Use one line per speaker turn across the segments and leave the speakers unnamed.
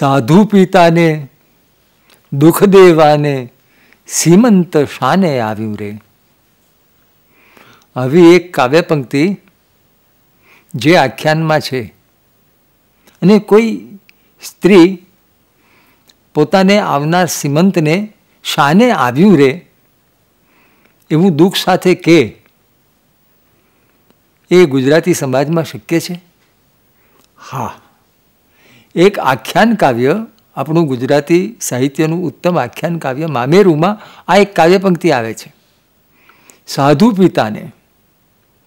સાધુ પિતાને દુઃખ દેવાને સીમંત શાને આવ્યું રે આવી એક કાવ્ય પંક્તિ જે આખ્યાનમાં છે અને કોઈ સ્ત્રી પોતાને આવનાર સીમંતને શાને આવ્યું રે એવું દુઃખ સાથે કે એ ગુજરાતી સમાજમાં શક્ય છે હા એક આખ્યાન કાવ્ય આપણું ગુજરાતી સાહિત્યનું ઉત્તમ આખ્યાન કાવ્ય મામેરુમાં આ એક કાવ્યપંક્તિ આવે છે સાધુ પિતાને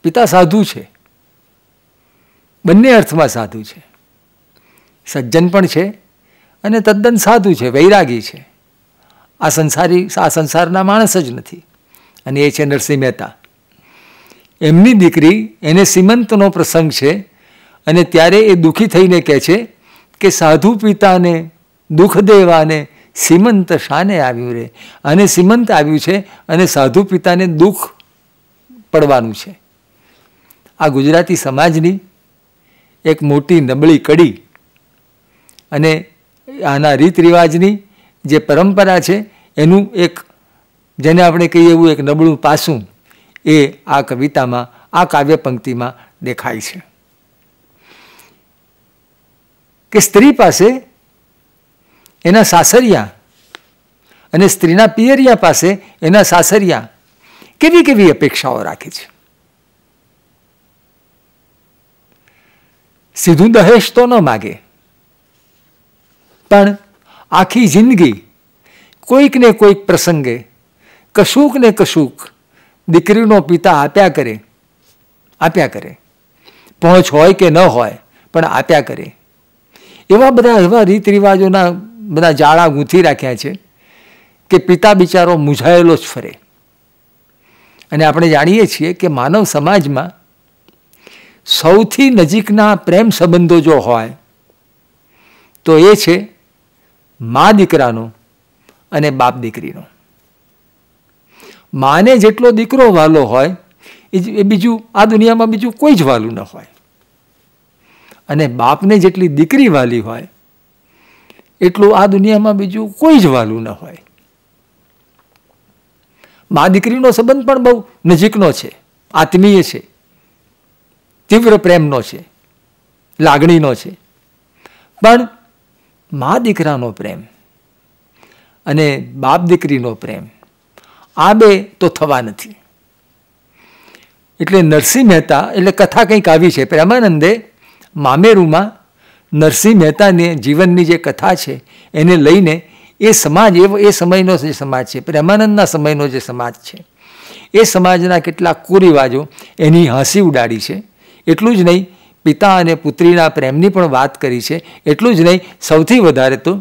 પિતા સાધુ છે બંને અર્થમાં સાધુ છે સજ્જન પણ છે અને તદ્દન સાધુ છે વૈરાગી છે આ સંસારી આ સંસારના માણસ જ નથી અને એ છે નરસિંહ મહેતા એમની દીકરી એને સીમંતનો પ્રસંગ છે અને ત્યારે એ દુઃખી થઈને કહે છે કે સાધુ પિતાને દુઃખ દેવાને શ્રીમંત શાને આવ્યું રે અને શ્રીમંત આવ્યું છે અને સાધુ પિતાને દુઃખ પડવાનું છે આ ગુજરાતી સમાજની એક મોટી નબળી કડી અને આના રીત રિવાજની જે પરંપરા છે એનું એક જેને આપણે કહીએ એવું એક નબળું પાસું એ આ કવિતામાં આ કાવ્ય પંક્તિમાં દેખાય છે કે સ્ત્રી પાસે એના સાસરિયા અને સ્ત્રીના પિયરિયા પાસે એના સાસરિયા કેવી કેવી અપેક્ષાઓ રાખે છે સીધું દહેજ તો ન માગે પણ આખી જિંદગી કોઈક ને કોઈક પ્રસંગે કશુંક ને કશુંક દીકરીનો પિતા આપ્યા કરે આપ્યા કરે પહોંચ હોય કે ન હોય પણ આપ્યા કરે એવા બધા એવા રીત રિવાજોના બધા જાળા ગૂંથી રાખ્યા છે કે પિતા બિચારો મૂંઝાયેલો જ ફરે અને આપણે જાણીએ છીએ કે માનવ સમાજમાં સૌથી નજીકના પ્રેમ સંબંધો જો હોય તો એ છે મા દીકરાનો અને બાપ દીકરીનો માને જેટલો દીકરો વાલો હોય એ બીજું આ દુનિયામાં બીજું કોઈ જ વાલું ન હોય અને બાપને જેટલી દીકરી વાલી હોય એટલું આ દુનિયામાં બીજું કોઈ જ વાલું ન હોય મા દીકરીનો સંબંધ પણ બહુ નજીકનો છે આત્મીય છે તીવ્ર પ્રેમનો છે લાગણીનો છે પણ મા દીકરાનો પ્રેમ અને બાપ દીકરીનો પ્રેમ આ બે તો થવા નથી એટલે નરસિંહ મહેતા એટલે કથા કંઈક આવી છે પ્રેમાનંદે મામેરુમાં નરસિંહ મહેતાને જીવનની જે કથા છે એને લઈને એ સમાજ એવો એ સમયનો જે સમાજ છે પ્રેમાનંદના સમયનો જે સમાજ છે એ સમાજના કેટલાક કુરિવાજો એની હાંસી ઉડાડી છે એટલું જ નહીં પિતા અને પુત્રીના પ્રેમની પણ વાત કરી છે એટલું જ નહીં સૌથી વધારે તો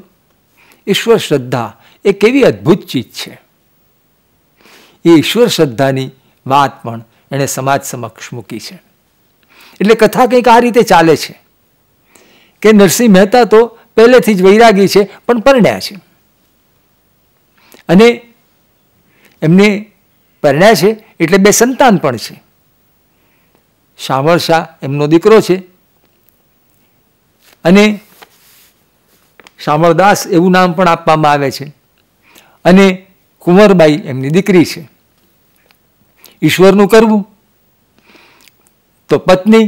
ઈશ્વર શ્રદ્ધા એ કેવી અદ્ભુત ચીજ છે એ ઈશ્વર શ્રદ્ધાની વાત પણ એણે સમાજ સમક્ષ મૂકી છે એટલે કથા કંઈક આ રીતે ચાલે છે કે નરસિંહ મહેતા તો પહેલેથી જ વૈરાગી છે પણ પરણ્યા છે અને એમને પરણ્યા છે એટલે બે સંતાન પણ છે શામળ શાહ એમનો દીકરો છે અને શામળદાસ એવું નામ પણ આપવામાં આવે છે અને કુંવરબાઈ એમની દીકરી છે ઈશ્વરનું કરવું તો પત્ની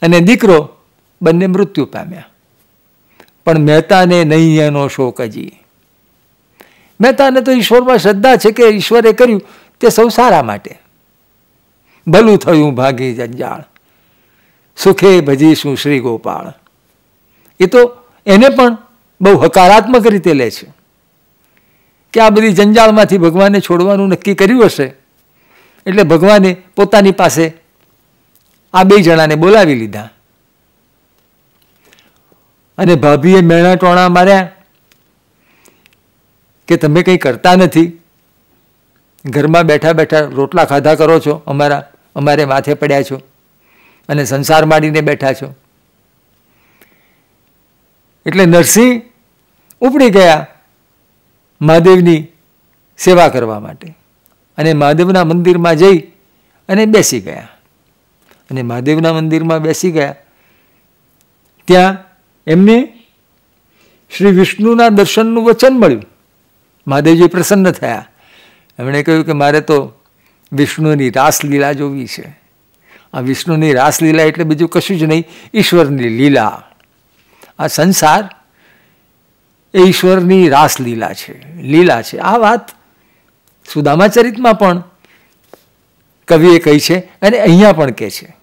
અને દીકરો બંને મૃત્યુ પામ્યા પણ મહેતાને નહીં એનો શોક હજી મહેતાને તો ઈશ્વરમાં શ્રદ્ધા છે કે ઈશ્વરે કર્યું તે સૌ સારા માટે ભલું થયું ભાગી જંજાળ સુખે ભજીશું શ્રી ગોપાળ એ તો એને પણ બહુ હકારાત્મક રીતે લે છે કે આ બધી જંજાળમાંથી ભગવાને છોડવાનું નક્કી કર્યું હશે એટલે ભગવાને પોતાની પાસે આ બે જણાને બોલાવી લીધા અને ભાભીએ મેણા ટોણા માર્યા કે તમે કંઈ કરતા નથી ઘરમાં બેઠા બેઠા રોટલા ખાધા કરો છો અમારા અમારે માથે પડ્યા છો અને સંસાર માંડીને બેઠા છો એટલે નરસિંહ ઉપડી ગયા મહાદેવની સેવા કરવા માટે અને મહાદેવના મંદિરમાં જઈ અને બેસી ગયા અને મહાદેવના મંદિરમાં બેસી ગયા ત્યાં એમને શ્રી વિષ્ણુના દર્શનનું વચન મળ્યું મહાદેવજી પ્રસન્ન થયા એમણે કહ્યું કે મારે તો વિષ્ણુની રાસલીલા જોવી છે આ વિષ્ણુની રાસલીલા એટલે બીજું કશું જ નહીં ઈશ્વરની લીલા આ સંસાર એ ઈશ્વરની રાસલીલા છે લીલા છે આ વાત સુદામાચરિતમાં પણ કવિએ કહી છે અને અહીંયા પણ કહે છે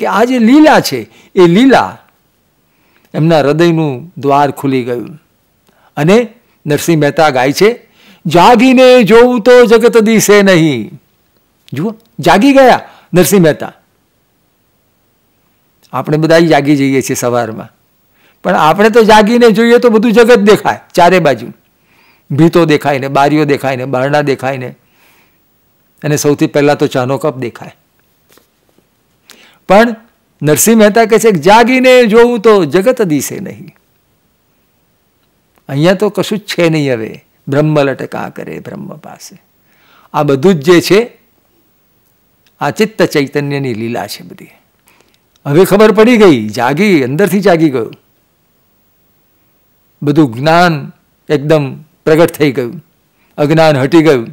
કે આ જે લીલા છે એ લીલા એમના હૃદયનું દ્વાર ખુલી ગયું અને નરસિંહ મહેતા ગાય છે જાગીને જોવું તો જગત દિશે નહીં જુઓ જાગી ગયા નરસિંહ મહેતા આપણે બધા જાગી જઈએ છીએ સવારમાં પણ આપણે તો જાગીને જોઈએ તો બધું જગત દેખાય ચારે બાજુ ભીતો દેખાય ને બારીઓ દેખાય ને બારણા દેખાય ને અને સૌથી પહેલાં તો ચાનો કપ દેખાય પણ નરસિંહ મહેતા કહે છે કે જાગીને જોવું તો જગત દિશે નહીં અહીંયા તો કશું જ છે નહીં હવે બ્રહ્મ લટકા કરે બ્રહ્મ પાસે આ બધું જ જે છે આ ચિત્ત ચૈતન્યની લીલા છે બધી હવે ખબર પડી ગઈ જાગી અંદરથી જાગી ગયું બધું જ્ઞાન એકદમ પ્રગટ થઈ ગયું અજ્ઞાન હટી ગયું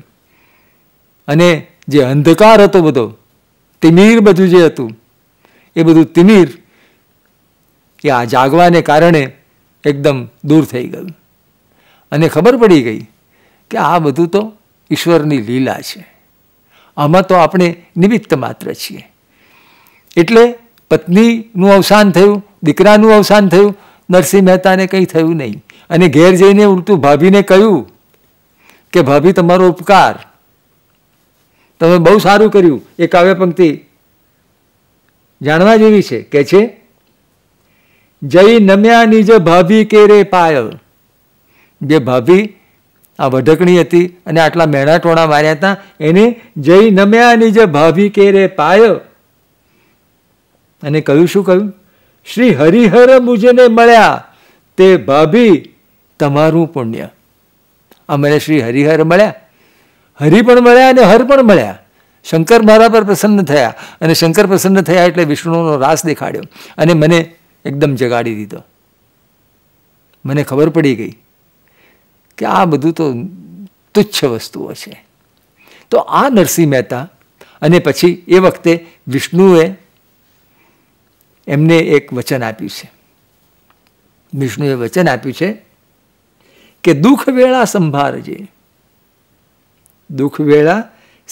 અને જે અંધકાર હતો બધો તિમીર બધું જે હતું એ બધું તિમિર કે આ જાગવાને કારણે એકદમ દૂર થઈ ગયું અને ખબર પડી ગઈ કે આ બધું તો ઈશ્વરની લીલા છે આમાં તો આપણે નિમિત્ત માત્ર છીએ એટલે પત્નીનું અવસાન થયું દીકરાનું અવસાન થયું નરસિંહ મહેતાને કંઈ થયું નહીં અને ઘેર જઈને ઉલટું ભાભીને કહ્યું કે ભાભી તમારો ઉપકાર તમે બહુ સારું કર્યું એ કાવ્ય પંક્તિ જાણવા જેવી છે કે છે જઈ નમ્યા નિજ ભાભી કેરે પાયલ જે ભાભી આ વઢકણી હતી અને આટલા મેણા ટોણા માર્યા હતા એને જઈ નમ્યા નિજ ભાભી કેરે પાયલ અને કહ્યું શું કહ્યું શ્રી હરિહર મુજને મળ્યા તે ભાભી તમારું પુણ્ય અમને શ્રી હરિહર મળ્યા હરિ પણ મળ્યા અને હર પણ મળ્યા શંકર મારા પર પ્રસન્ન થયા અને શંકર પ્રસન્ન થયા એટલે વિષ્ણુનો રાસ દેખાડ્યો અને મને એકદમ જગાડી દીધો મને ખબર પડી ગઈ કે આ બધું તો તુચ્છ વસ્તુઓ છે તો આ નરસિંહ મહેતા અને પછી એ વખતે વિષ્ણુએ એમને એક વચન આપ્યું છે વિષ્ણુએ વચન આપ્યું છે કે દુઃખ વેળા સંભાળજે દુઃખ વેળા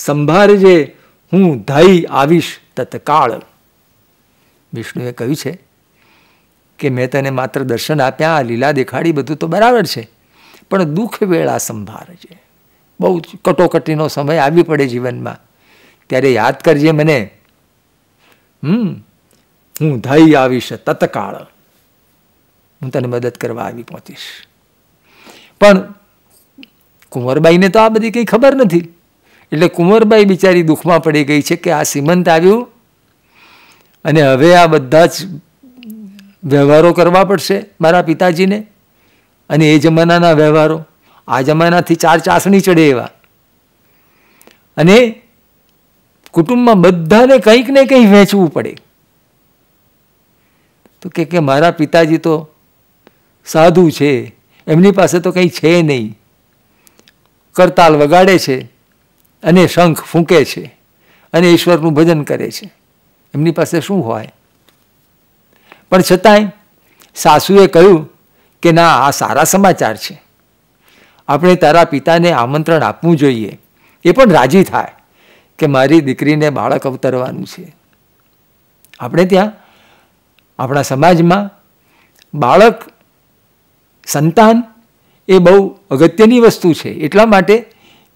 સંભાળજે હું ધાઈ આવીશ તત્કાળ વિષ્ણુએ કહ્યું છે કે મેં તને માત્ર દર્શન આપ્યા આ લીલા દેખાડી બધું તો બરાબર છે પણ દુઃખ વેળા સંભાળજે બહુ કટોકટીનો સમય આવી પડે જીવનમાં ત્યારે યાદ કરજે મને હમ હું ધાઈ આવીશ તત્કાળ હું તને મદદ કરવા આવી પહોંચીશ પણ કુંવરબાઈને તો આ બધી કંઈ ખબર નથી એટલે કુંવરબાઈ બિચારી દુઃખમાં પડી ગઈ છે કે આ સીમંત આવ્યું અને હવે આ બધા જ વ્યવહારો કરવા પડશે મારા પિતાજીને અને એ જમાનાના વ્યવહારો આ જમાનાથી ચાર ચાસણી ચડે એવા અને કુટુંબમાં બધાને કંઈક ને કંઈક વહેંચવું પડે તો કે કે મારા પિતાજી તો સાધુ છે એમની પાસે તો કંઈ છે નહીં કરતાલ વગાડે છે અને શંખ ફૂંકે છે અને ઈશ્વરનું ભજન કરે છે એમની પાસે શું હોય પણ છતાંય સાસુએ કહ્યું કે ના આ સારા સમાચાર છે આપણે તારા પિતાને આમંત્રણ આપવું જોઈએ એ પણ રાજી થાય કે મારી દીકરીને બાળક અવતરવાનું છે આપણે ત્યાં આપણા સમાજમાં બાળક સંતાન એ બહુ અગત્યની વસ્તુ છે એટલા માટે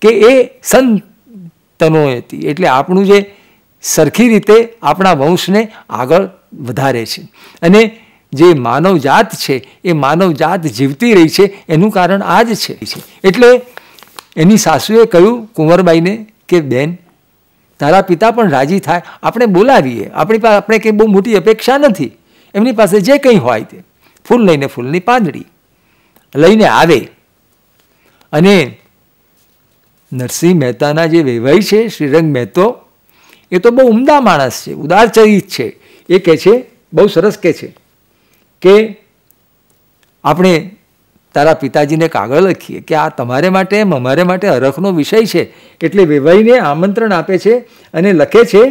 કે એ સંત તનો હતી એટલે આપણું જે સરખી રીતે આપણા વંશને આગળ વધારે છે અને જે માનવજાત છે એ માનવજાત જીવતી રહી છે એનું કારણ આ જ છે એટલે એની સાસુએ કહ્યું કુંવરબાઈને કે બેન તારા પિતા પણ રાજી થાય આપણે બોલાવીએ આપણી પાસે આપણે કંઈ બહુ મોટી અપેક્ષા નથી એમની પાસે જે કંઈ હોય તે ફૂલ લઈને ફૂલની પાંદડી લઈને આવે અને નરસિંહ મહેતાના જે વૈવાહી છે શ્રીરંગ મહેતો એ તો બહુ ઉમદા માણસ છે ઉદાર ચરિત છે એ કહે છે બહુ સરસ કહે છે કે આપણે તારા પિતાજીને કાગળ લખીએ કે આ તમારે માટે એમ અમારે માટે અરખનો વિષય છે એટલે વેવાઈને આમંત્રણ આપે છે અને લખે છે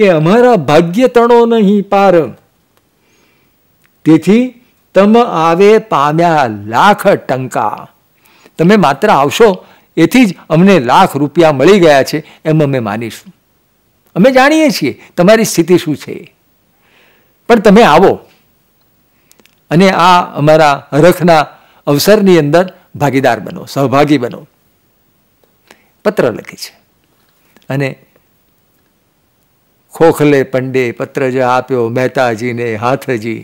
કે અમારા ભાગ્યતણો નહીં પાર તેથી તમ આવે પામ્યા લાખ ટંકા તમે માત્ર આવશો એથી જ અમને લાખ રૂપિયા મળી ગયા છે એમ અમે માનીશું અમે જાણીએ છીએ તમારી સ્થિતિ શું છે પણ તમે આવો અને આ અમારા હરખના અવસરની અંદર ભાગીદાર બનો સહભાગી બનો પત્ર લખે છે અને ખોખલે પંડે પત્ર જે આપ્યો મહેતાજીને હાથજી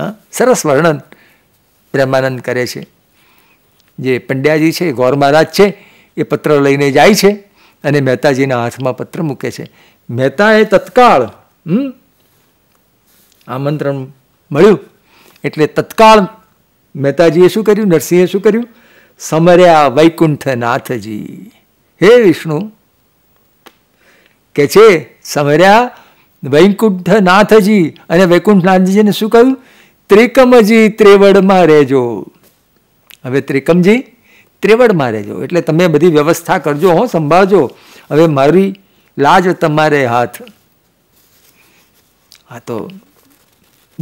હા સરસ વર્ણન પ્રેમાનંદ કરે છે જે પંડ્યાજી છે ગૌર મહારાજ છે એ પત્ર લઈને જાય છે અને મહેતાજીના હાથમાં પત્ર મૂકે છે મહેતાએ તત્કાળ આમંત્રણ મળ્યું એટલે તત્કાળ મહેતાજીએ શું કર્યું નરસિંહે શું કર્યું સમર્યા વૈકુંઠનાથજી હે વિષ્ણુ કે છે સમર્યા વૈકુંઠનાથજી અને વૈકુંઠનાથજીને શું કહ્યું ત્રિકમજી ત્રેવડમાં રહેજો હવે ત્રિકમજી ત્રેવડમાં રહેજો એટલે તમે બધી વ્યવસ્થા કરજો હો સંભાળજો હવે મારી લાજ તમારે હાથ આ તો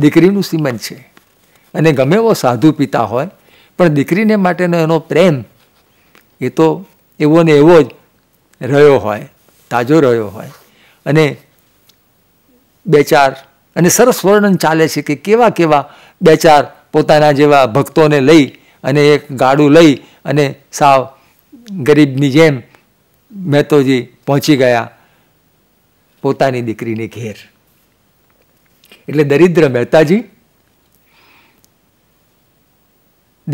દીકરીનું સીમન છે અને ગમે એવો સાધુ પિતા હોય પણ દીકરીને માટેનો એનો પ્રેમ એ તો એવો ને એવો જ રહ્યો હોય તાજો રહ્યો હોય અને બે ચાર અને સરસ વર્ણન ચાલે છે કે કેવા કેવા બે ચાર પોતાના જેવા ભક્તોને લઈ અને એક ગાડું લઈ અને સાવ ગરીબની જેમ મહેતોજી પહોંચી ગયા પોતાની દીકરીને ઘેર એટલે દરિદ્ર મહેતાજી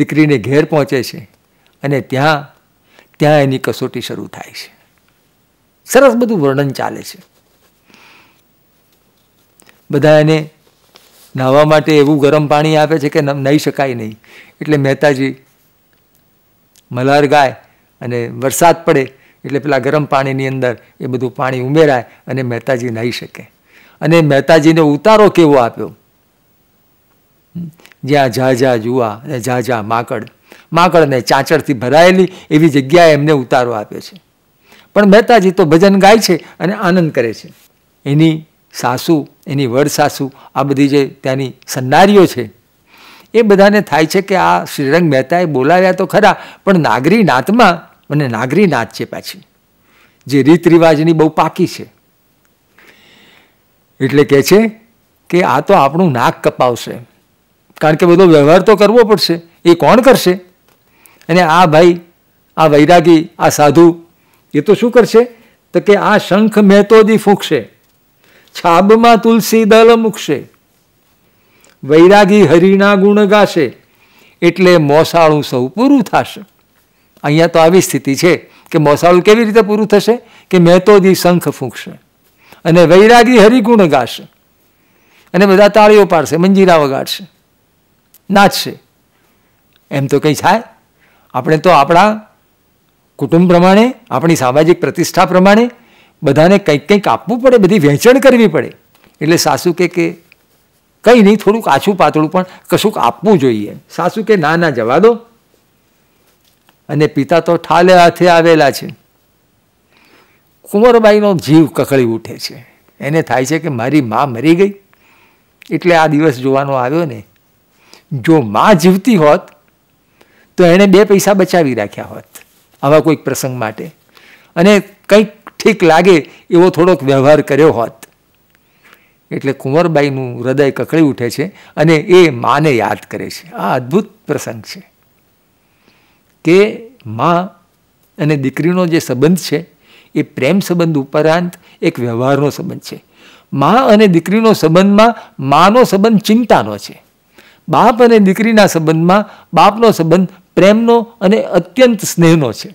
દીકરીને ઘેર પહોંચે છે અને ત્યાં ત્યાં એની કસોટી શરૂ થાય છે સરસ બધું વર્ણન ચાલે છે બધા એને નાહવા માટે એવું ગરમ પાણી આપે છે કે નહીં શકાય નહીં એટલે મહેતાજી મલાર ગાય અને વરસાદ પડે એટલે પેલા ગરમ પાણીની અંદર એ બધું પાણી ઉમેરાય અને મહેતાજી નહીં શકે અને મહેતાજીને ઉતારો કેવો આપ્યો જ્યાં ઝા ઝા જુઆ અને ઝા ઝા માકડ માકડને ચાંચડથી ભરાયેલી એવી જગ્યાએ એમને ઉતારો આપ્યો છે પણ મહેતાજી તો ભજન ગાય છે અને આનંદ કરે છે એની સાસુ એની વડ સાસુ આ બધી જે ત્યાંની સન્નારીઓ છે એ બધાને થાય છે કે આ શ્રીરંગ મહેતાએ બોલાવ્યા તો ખરા પણ નાગરી નાતમાં મને નાગરી નાત છે પાછી જે રીત રિવાજની બહુ પાકી છે એટલે કહે છે કે આ તો આપણું નાક કપાવશે કારણ કે બધો વ્યવહાર તો કરવો પડશે એ કોણ કરશે અને આ ભાઈ આ વૈરાગી આ સાધુ એ તો શું કરશે તો કે આ શંખ મહેતો દી ફૂંકશે છાબમાં તુલસી દલ મૂકશે વૈરાગી હરિના ગુણ ગાશે એટલે મોસાળું સૌ પૂરું થશે અહીંયા તો આવી સ્થિતિ છે કે મોસાળું કેવી રીતે પૂરું થશે કે મહેતોજી શંખ ફૂંકશે અને વૈરાગી હરિગુણ ગાશે અને બધા તાળીઓ પાડશે મંજીરા વગાડશે નાચશે એમ તો કંઈ થાય આપણે તો આપણા કુટુંબ પ્રમાણે આપણી સામાજિક પ્રતિષ્ઠા પ્રમાણે બધાને કંઈક કંઈક આપવું પડે બધી વહેંચણ કરવી પડે એટલે સાસુ કે કે કંઈ નહીં થોડુંક આછું પાતળું પણ કશુંક આપવું જોઈએ સાસુ કે ના ના જવા દો અને પિતા તો ઠાલે હાથે આવેલા છે કુંવરબાઈનો જીવ કકળી ઉઠે છે એને થાય છે કે મારી મા મરી ગઈ એટલે આ દિવસ જોવાનો આવ્યો ને જો મા જીવતી હોત તો એણે બે પૈસા બચાવી રાખ્યા હોત આવા કોઈક પ્રસંગ માટે અને કંઈક ઠીક લાગે એવો થોડોક વ્યવહાર કર્યો હોત એટલે કુંવરબાઈનું હૃદય કકળી ઉઠે છે અને એ માને યાદ કરે છે આ અદ્ભુત પ્રસંગ છે કે મા અને દીકરીનો જે સંબંધ છે એ પ્રેમ સંબંધ ઉપરાંત એક વ્યવહારનો સંબંધ છે મા અને દીકરીનો સંબંધમાં માનો સંબંધ ચિંતાનો છે બાપ અને દીકરીના સંબંધમાં બાપનો સંબંધ પ્રેમનો અને અત્યંત સ્નેહનો છે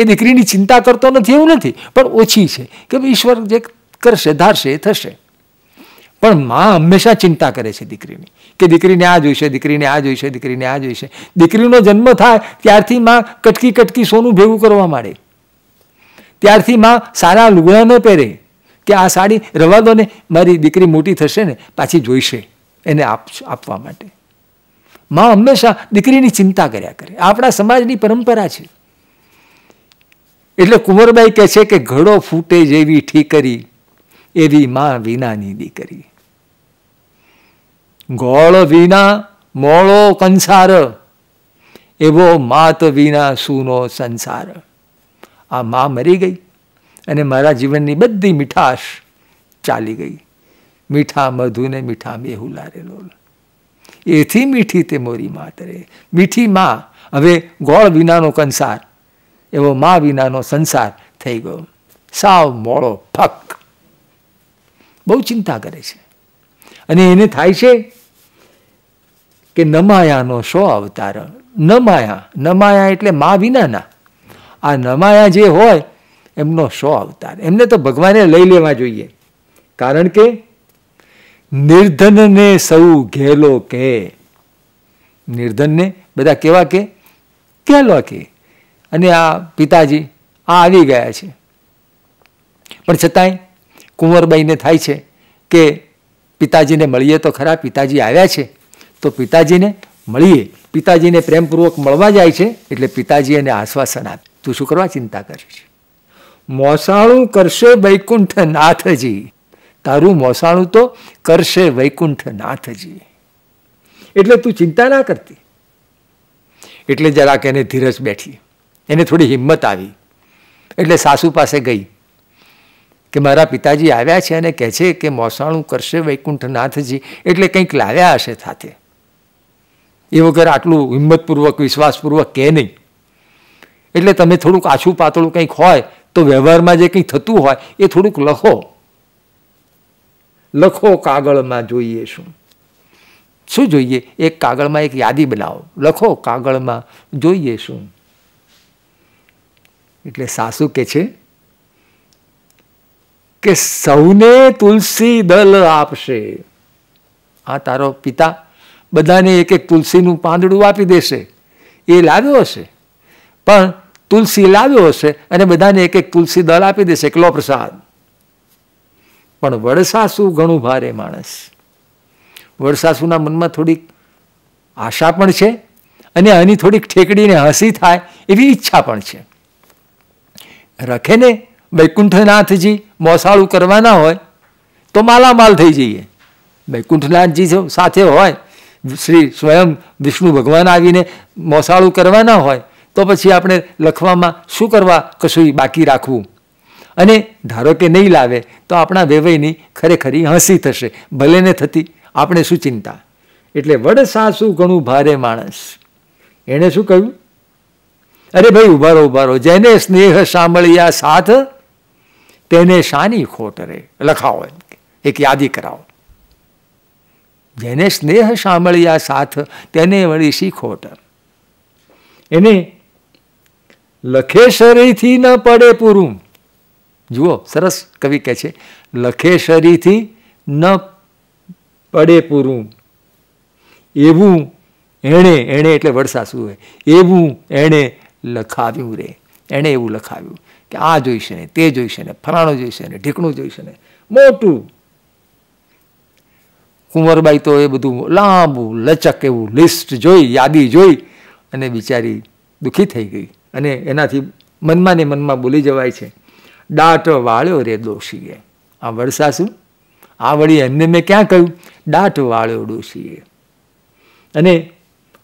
એ દીકરીની ચિંતા કરતો નથી એવું નથી પણ ઓછી છે કે ઈશ્વર જે કરશે ધારશે એ થશે પણ મા હંમેશા ચિંતા કરે છે દીકરીની કે દીકરીને આ જોઈશે દીકરીને આ જોઈશે દીકરીને આ જોઈશે દીકરીનો જન્મ થાય ત્યારથી માં કટકી કટકી સોનું ભેગું કરવા માંડે ત્યારથી માં સારા લુગડાને પહેરે કે આ સાડી રવા દો ને મારી દીકરી મોટી થશે ને પાછી જોઈશે એને આપ આપવા માટે માં હંમેશા દીકરીની ચિંતા કર્યા કરે આપણા સમાજની પરંપરા છે એટલે કુંવરબાઈ કહે છે કે ઘડો ફૂટે જેવી ઠીકરી એવી માં વિનાની દીકરી ગોળ વિના મોળો કંસાર એવો માત વિના સૂનો સંસાર આ માં મરી ગઈ અને મારા જીવનની બધી મીઠાશ ચાલી ગઈ મીઠા મધુને મીઠા મેહુલા લારેલો લોલ એથી મીઠી તે મોરી માત રે મીઠી માં હવે ગોળ વિનાનો કંસાર એવો મા વિનાનો સંસાર થઈ ગયો સાવ મોળો ફક બહુ ચિંતા કરે છે અને એને થાય છે કે નમાયાનો શો અવતાર નમાયા નમાયા એટલે મા વિનાના આ નમાયા જે હોય એમનો શો અવતાર એમને તો ભગવાને લઈ લેવા જોઈએ કારણ કે નિર્ધનને સૌ ઘેલો કે નિર્ધનને બધા કેવા કે ઘેલો કે અને આ પિતાજી આ આવી ગયા છે પણ છતાંય કુંવરબાઈને થાય છે કે પિતાજીને મળીએ તો ખરા પિતાજી આવ્યા છે તો પિતાજીને મળીએ પિતાજીને પ્રેમપૂર્વક મળવા જાય છે એટલે પિતાજી એને આશ્વાસન આપે તું શું કરવા ચિંતા કરે છે મોસાણું કરશે વૈકુંઠ નાથજી તારું મોસાણું તો કરશે વૈકુંઠ નાથજી એટલે તું ચિંતા ના કરતી એટલે જરાક એને ધીરજ બેઠી એને થોડી હિંમત આવી એટલે સાસુ પાસે ગઈ કે મારા પિતાજી આવ્યા છે અને કહે છે કે મોસાણું કરશે વૈકુંઠનાથજી એટલે કંઈક લાવ્યા હશે સાથે એ વગર આટલું હિંમતપૂર્વક વિશ્વાસપૂર્વક કહે નહીં એટલે તમે થોડુંક આછું પાતળું કંઈક હોય તો વ્યવહારમાં જે કંઈ થતું હોય એ થોડુંક લખો લખો કાગળમાં જોઈએ શું શું જોઈએ એક કાગળમાં એક યાદી બનાવો લખો કાગળમાં જોઈએ શું એટલે સાસુ કે છે કે સૌને તુલસી દલ આપશે આ તારો પિતા બધાને એક એક તુલસીનું પાંદડું આપી દેશે એ લાવ્યો હશે પણ તુલસી લાવ્યો હશે અને બધાને એક એક તુલસી દળ આપી દેશે એકલો પ્રસાદ પણ વડસાસુ ઘણું ભારે માણસ વડસાસુના મનમાં થોડીક આશા પણ છે અને આની થોડીક ઠેકડીને હસી થાય એવી ઈચ્છા પણ છે રખે ને વૈકુંઠનાથજી મોસાળું કરવાના હોય તો માલામાલ થઈ જઈએ વૈકુંઠનાથજી સાથે હોય શ્રી સ્વયં વિષ્ણુ ભગવાન આવીને મોસાળું કરવાના હોય તો પછી આપણે લખવામાં શું કરવા કશું બાકી રાખવું અને ધારો કે નહીં લાવે તો આપણા વેવયની ખરેખરી હસી થશે ભલે ને થતી આપણે શું ચિંતા એટલે વડ સાસુ ઘણું ભારે માણસ એણે શું કહ્યું અરે ભાઈ ઉભારો ઉભારો જેને સ્નેહ સાંભળ્યા સાથ તેને શાની ખોટ રે લખાવો એક યાદી કરાવો જેને સ્નેહ સાંભળ્યા સાથ તેને વળી શી ખોટ એને લખે શરીરથી ન પડે પૂરું જુઓ સરસ કવિ કહે છે લખે શરીરથી ન પડે પૂરું એવું એણે એણે એટલે વડસાસુ હોય એવું એણે લખાવ્યું રે એણે એવું લખાવ્યું કે આ જોઈશે ને તે જોઈશે ને ફરાણું જોઈશે ને ઢીકણું જોઈશે ને મોટું કુંવરબાઈ તો એ બધું લાંબુ લચક એવું લિસ્ટ જોઈ યાદી જોઈ અને બિચારી દુઃખી થઈ ગઈ અને એનાથી મનમાં ને મનમાં બોલી જવાય છે ડાટ વાળ્યો રે દોષીએ આ વડસાસુ આ વળી એમને મેં ક્યાં કહ્યું ડાટ વાળ્યો દોષીએ અને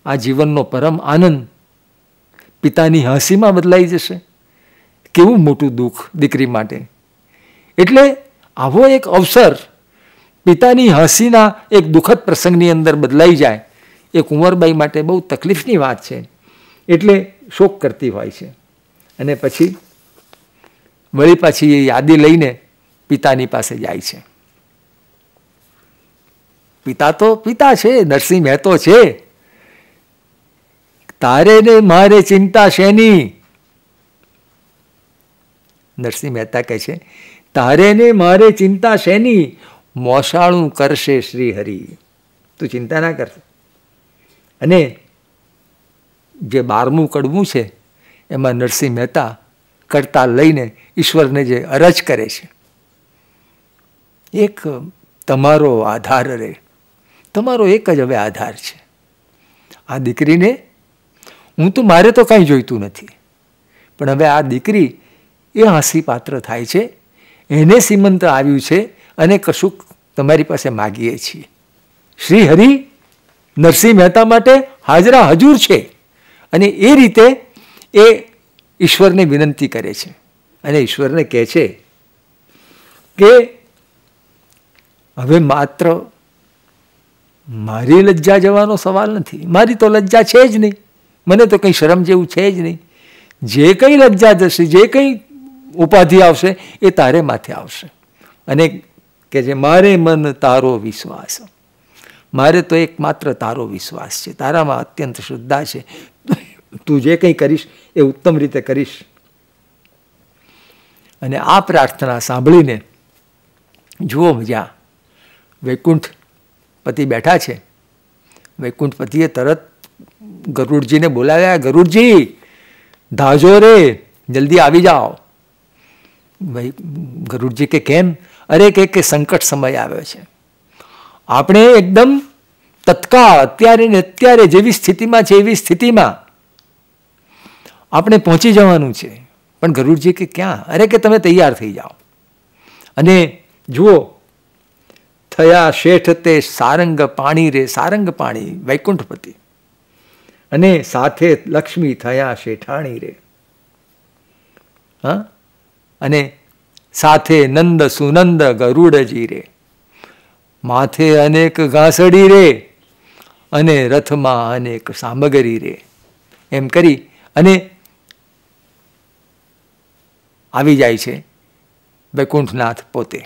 આ જીવનનો પરમ આનંદ પિતાની હંસીમાં બદલાઈ જશે કેવું મોટું દુઃખ દીકરી માટે એટલે આવો એક અવસર પિતાની હંસીના એક દુઃખદ પ્રસંગની અંદર બદલાઈ જાય એ કુંવરબાઈ માટે બહુ તકલીફની વાત છે એટલે શોક કરતી હોય છે અને પછી વળી પાછી એ યાદી લઈને પિતાની પાસે જાય છે પિતા તો પિતા છે નરસિંહ મહેતો છે તારે ને મારે ચિંતા શેની નરસિંહ મહેતા કહે છે તારે ને મારે ચિંતા શેની મોસાળું કરશે શ્રી હરિ તું ચિંતા ના કરશે અને જે બારમું કડવું છે એમાં નરસિંહ મહેતા કરતા લઈને ઈશ્વરને જે અરજ કરે છે એક તમારો આધાર રહે તમારો એક જ હવે આધાર છે આ દીકરીને હું તો મારે તો કાંઈ જોઈતું નથી પણ હવે આ દીકરી એ હસી પાત્ર થાય છે એને શ્રીમંત આવ્યું છે અને કશુંક તમારી પાસે માગીએ છીએ શ્રી હરિ નરસિંહ મહેતા માટે હાજરા હજુર છે અને એ રીતે એ ઈશ્વરને વિનંતી કરે છે અને ઈશ્વરને કહે છે કે હવે માત્ર મારી લજ્જા જવાનો સવાલ નથી મારી તો લજ્જા છે જ નહીં મને તો કંઈ શરમ જેવું છે જ નહીં જે કંઈ લજ્જા જશે જે કંઈ ઉપાધિ આવશે એ તારે માથે આવશે અને કે જે મારે મન તારો વિશ્વાસ મારે તો એકમાત્ર તારો વિશ્વાસ છે તારામાં અત્યંત શ્રદ્ધા છે તું જે કંઈ કરીશ એ ઉત્તમ રીતે કરીશ અને આ પ્રાર્થના સાંભળીને જુઓ જ્યાં વૈકુંઠ પતિ બેઠા છે વૈકુંઠ પતિએ તરત ગરુડજીને બોલાવ્યા ગરુડજી ધાજો રે જલ્દી આવી જાઓ ભાઈ ગરુડજી કે કેમ અરે કે કે સંકટ સમય આવ્યો છે આપણે એકદમ તત્કાળ અત્યારે ને અત્યારે જેવી સ્થિતિમાં છે એવી સ્થિતિમાં આપણે પહોંચી જવાનું છે પણ ગરુડજી કે ક્યાં અરે કે તમે તૈયાર થઈ જાઓ અને જુઓ થયા શેઠ તે સારંગ પાણી રે સારંગ પાણી વૈકુંઠપતિ અને સાથે લક્ષ્મી થયા શેઠાણી રે હા અને સાથે નંદ સુનંદ ગરુડજી રે માથે અનેક ઘાસડી રે અને રથમાં અનેક સામગ્રી રે એમ કરી અને આવી જાય છે વૈકુંઠનાથ પોતે